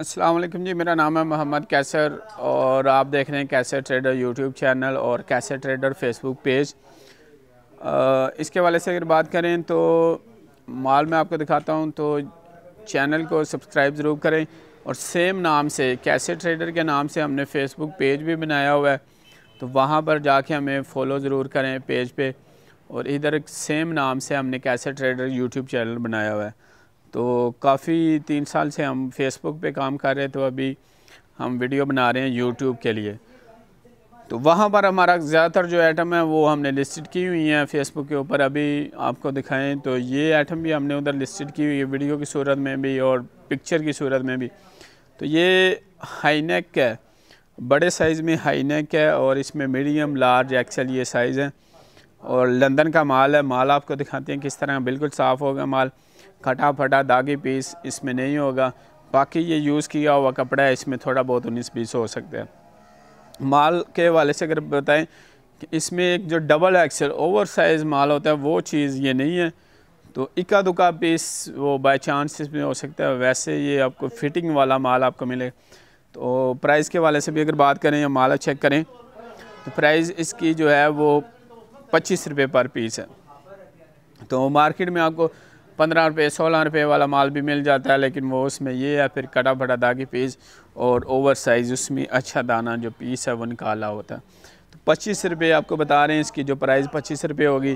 वालेकुम जी मेरा नाम है मोहम्मद कैसर और आप देख रहे हैं कैसर ट्रेडर यूट्यूब चैनल और कैसर ट्रेडर फेसबुक पेज इसके वाले से अगर बात करें तो माल मैं आपको दिखाता हूं तो चैनल को सब्सक्राइब ज़रूर करें और सेम नाम से कैसे ट्रेडर के नाम से हमने फेसबुक पेज भी बनाया हुआ है तो वहाँ पर जाके हमें फॉलो ज़रूर करें पेज पे और इधर सेम नाम से हमने कैसे ट्रेडर यूट्यूब चैनल बनाया हुआ है तो काफ़ी तीन साल से हम फेसबुक पे काम कर रहे हैं तो अभी हम वीडियो बना रहे हैं यूट्यूब के लिए तो वहाँ पर हमारा ज़्यादातर जो आइटम है वो हमने लिस्टेड की हुई हैं फेसबुक के ऊपर अभी आपको दिखाएं तो ये आइटम भी हमने उधर लिस्टेड की हुई है वीडियो की सूरत में भी और पिक्चर की सूरत में भी तो ये हाईनेक है बड़े साइज़ में हाईनेक है और इसमें मीडियम लार्ज एक्सेल ये साइज़ हैं और लंदन का माल है माल आपको दिखाते हैं किस तरह बिल्कुल साफ़ होगा माल खटा फटा दागी पीस इसमें नहीं होगा बाकी ये यूज़ किया हुआ कपड़ा है इसमें थोड़ा बहुत उन्नीस बीस हो सकता है माल के वाले से अगर बताएं कि इसमें एक जो डबल एक्सल ओवर साइज़ माल होता है वो चीज़ ये नहीं है तो इक्का दुका पीस वो बाय चांस इसमें हो सकता है वैसे ये आपको फिटिंग वाला माल आपको मिले तो प्राइस के वाले से भी अगर बात करें या माल चेक करें तो प्राइस इसकी जो है वो पच्चीस रुपये पर पीस है तो मार्केट में आपको पंद्रह रुपये सोलह रुपये वाला माल भी मिल जाता है लेकिन वो उसमें ये है फिर कटा फटा दागी पीस और ओवर साइज़ उसमें अच्छा दाना जो पीस है वो निकाला होता है तो पच्चीस रुपये आपको बता रहे हैं इसकी जो प्राइस पच्चीस रुपये होगी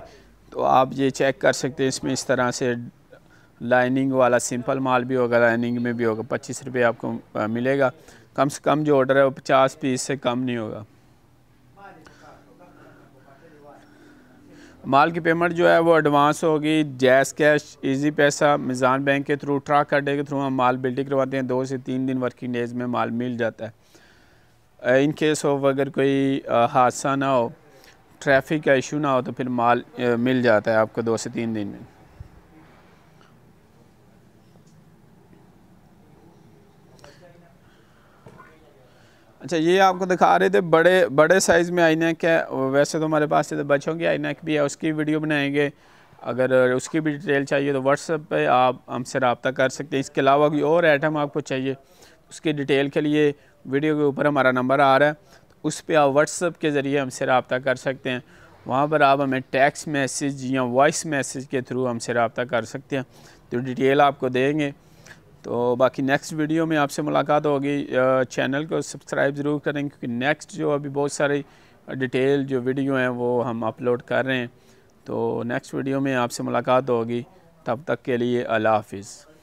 तो आप ये चेक कर सकते हैं इसमें इस तरह से लाइनिंग वाला सिंपल माल भी होगा लाइनिंग में भी होगा पच्चीस रुपये आपको मिलेगा कम से कम जो ऑर्डर है वो पचास पीस से कम नहीं होगा माल की पेमेंट जो है वो एडवांस होगी जैस JazzCash Easypaisa Meezan bank के थ्रू ट्रक अड्डे के थ्रू हम माल बिल्डिंग करवाते हैं दो से तीन दिन वर्किंग डेज़ में माल मिल जाता है इन केस हो अगर कोई uh, हादसा ना हो ट्रैफिक का इशू ना हो तो फिर माल uh, मिल जाता है आपको दो से तीन दिन में अच्छा ये आपको दिखा रहे थे बड़े बड़े साइज़ में नैक e है वैसे तो हमारे पास इधर बच्चों की आइनैक भी है उसकी वीडियो बनाएंगे अगर उसकी भी डिटेल चाहिए तो व्हाट्सएप पे आप हमसे रबता कर सकते हैं इसके अलावा कोई और आइटम आपको चाहिए उसकी डिटेल के लिए वीडियो के ऊपर हमारा नंबर आ रहा है तो उस पर आप व्हाट्सएप के ज़रिए हमसे रबता कर सकते हैं वहाँ पर आप हमें टैक्स मैसेज या वॉइस मैसेज के थ्रू हमसे रबता कर सकते हैं तो डिटेल आपको देंगे तो बाकी नेक्स्ट वीडियो में आपसे मुलाकात होगी चैनल को सब्सक्राइब ज़रूर करें क्योंकि नेक्स्ट जो अभी बहुत सारी डिटेल जो वीडियो हैं वो हम अपलोड कर रहे हैं तो नेक्स्ट वीडियो में आपसे मुलाकात होगी तब तक के लिए अल्लाह हाफिज़